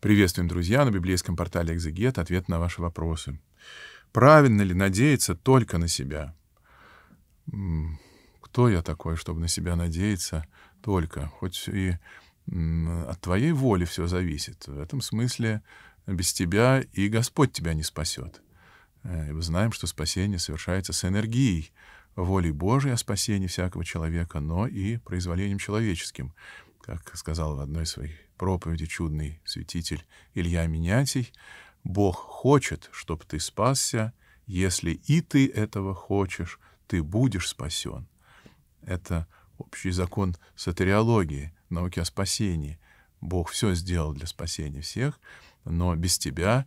Приветствуем, друзья, на библейском портале «Экзегет» ответ на ваши вопросы. Правильно ли надеяться только на себя? Кто я такой, чтобы на себя надеяться только? Хоть и от твоей воли все зависит. В этом смысле без тебя и Господь тебя не спасет. Э, и мы знаем, что спасение совершается с энергией, воли Божией о спасении всякого человека, но и произволением человеческим — как сказал в одной своей проповеди чудный святитель Илья Минятий, «Бог хочет, чтобы ты спасся, если и ты этого хочешь, ты будешь спасен». Это общий закон сатериологии, науки о спасении. Бог все сделал для спасения всех, но без тебя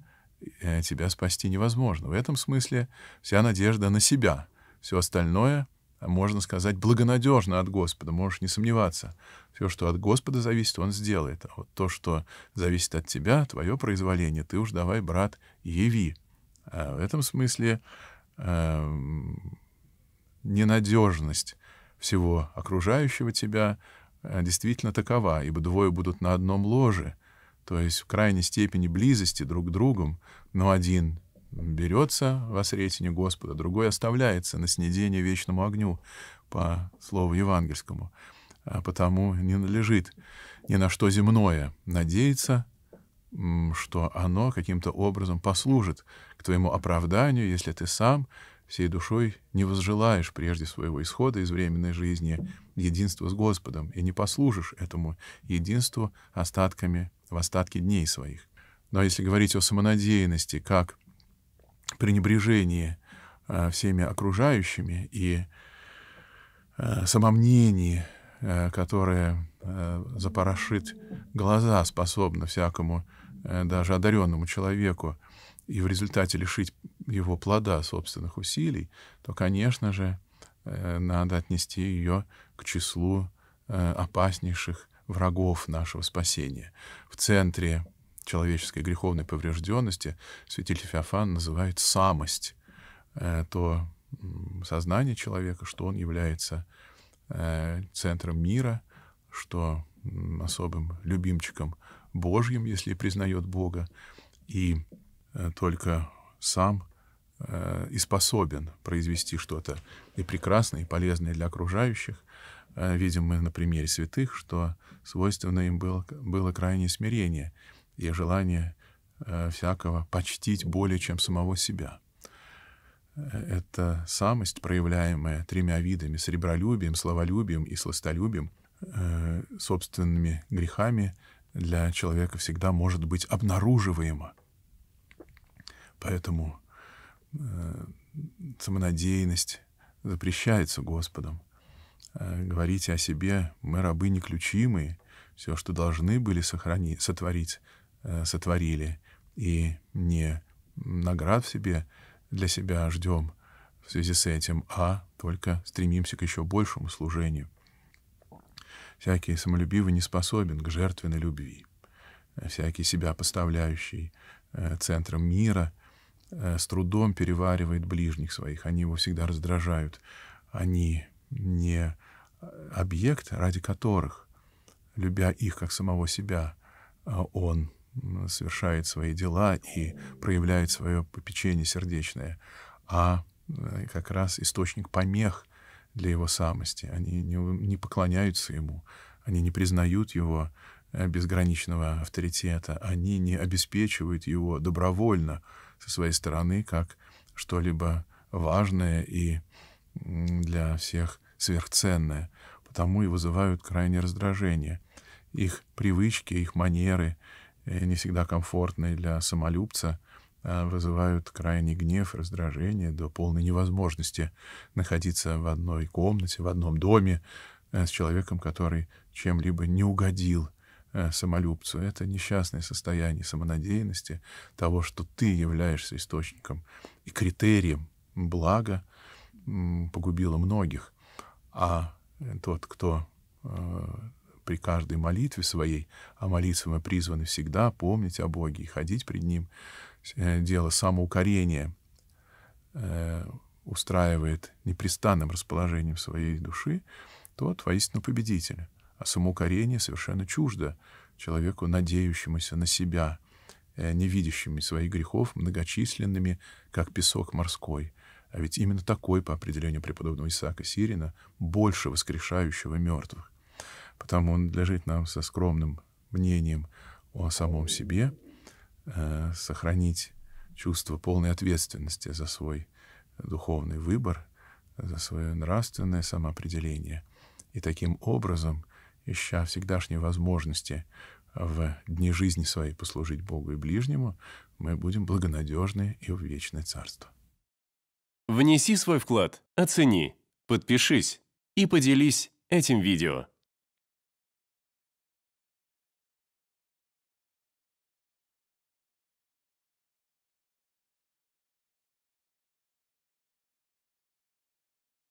э, тебя спасти невозможно. В этом смысле вся надежда на себя. Все остальное — можно сказать, благонадежно от Господа, можешь не сомневаться. Все, что от Господа зависит, Он сделает. А вот то, что зависит от тебя, твое произволение, ты уж давай, брат, яви. А в этом смысле э, эм, ненадежность всего окружающего тебя э, действительно такова, ибо двое будут на одном ложе, то есть в крайней степени близости друг к другу, но один берется во сретение Господа, другой оставляется на снедение вечному огню, по слову евангельскому. А потому не належит ни на что земное надеяться, что оно каким-то образом послужит к твоему оправданию, если ты сам всей душой не возжелаешь прежде своего исхода из временной жизни единства с Господом и не послужишь этому единству остатками в остатке дней своих. Но если говорить о самонадеянности как пренебрежении а, всеми окружающими и а, самомнении, а, которое запорошит глаза, способно всякому даже одаренному человеку, и в результате лишить его плода собственных усилий, то, конечно же, э, надо отнести ее к числу э, опаснейших врагов нашего спасения. В центре человеческой греховной поврежденности святитель Феофан называет самость, то сознание человека, что он является э, центром мира, что особым любимчиком Божьим, если признает Бога, и э, только сам э, и способен произвести что-то и прекрасное, и полезное для окружающих. Видим мы на примере святых, что свойственно им было, было крайнее смирение — и желание э, всякого почтить более, чем самого себя. Э, это самость, проявляемая тремя видами — сребролюбием, словолюбием и сластолюбием, э, собственными грехами для человека всегда может быть обнаруживаема. Поэтому самонадеянность запрещается Господом. Говорите о себе, мы рабы неключимые, все, что должны были сохранить, сотворить, Э, сотворили, и не наград в себе для себя ждем в связи с этим, а только стремимся к еще большему служению. Всякий самолюбивый не способен к жертвенной любви. Всякий себя поставляющий э, центром мира э, с трудом переваривает ближних своих. Они его всегда раздражают. Они не объект, ради которых, любя их как самого себя, он совершает свои дела и проявляет свое попечение сердечное, а э, как раз источник помех для его самости. Они не, не поклоняются ему, они не признают его э, безграничного авторитета, они не обеспечивают его добровольно со своей стороны как что-либо важное и для всех сверхценное, потому и вызывают крайнее раздражение. Их привычки, их манеры, и не всегда комфортные для самолюбца, а вызывают крайний гнев, раздражение до полной невозможности находиться в одной комнате, в одном доме э, с человеком, который чем-либо не угодил э, самолюбцу. Это несчастное состояние самонадеянности, того, что ты являешься источником и критерием блага, погубило многих. А тот, кто э, при каждой молитве своей, а молитвы мы призваны всегда помнить о Боге и ходить пред Ним, э, дело самоукорения э, устраивает непрестанным расположением своей души, тот воистину победитель. А самоукорение совершенно чуждо человеку, надеющемуся на себя, э, не видящими своих грехов, многочисленными, как песок морской. А ведь именно такой, по определению преподобного Исаака Сирина, больше воскрешающего мертвых потому он лежит нам со скромным мнением о самом себе, э, сохранить чувство полной ответственности за свой духовный выбор, за свое нравственное самоопределение. И таким образом, ища всегдашние возможности в дни жизни своей послужить Богу и ближнему, мы будем благонадежны и в вечное царство. Внеси свой вклад, оцени, подпишись и поделись этим видео.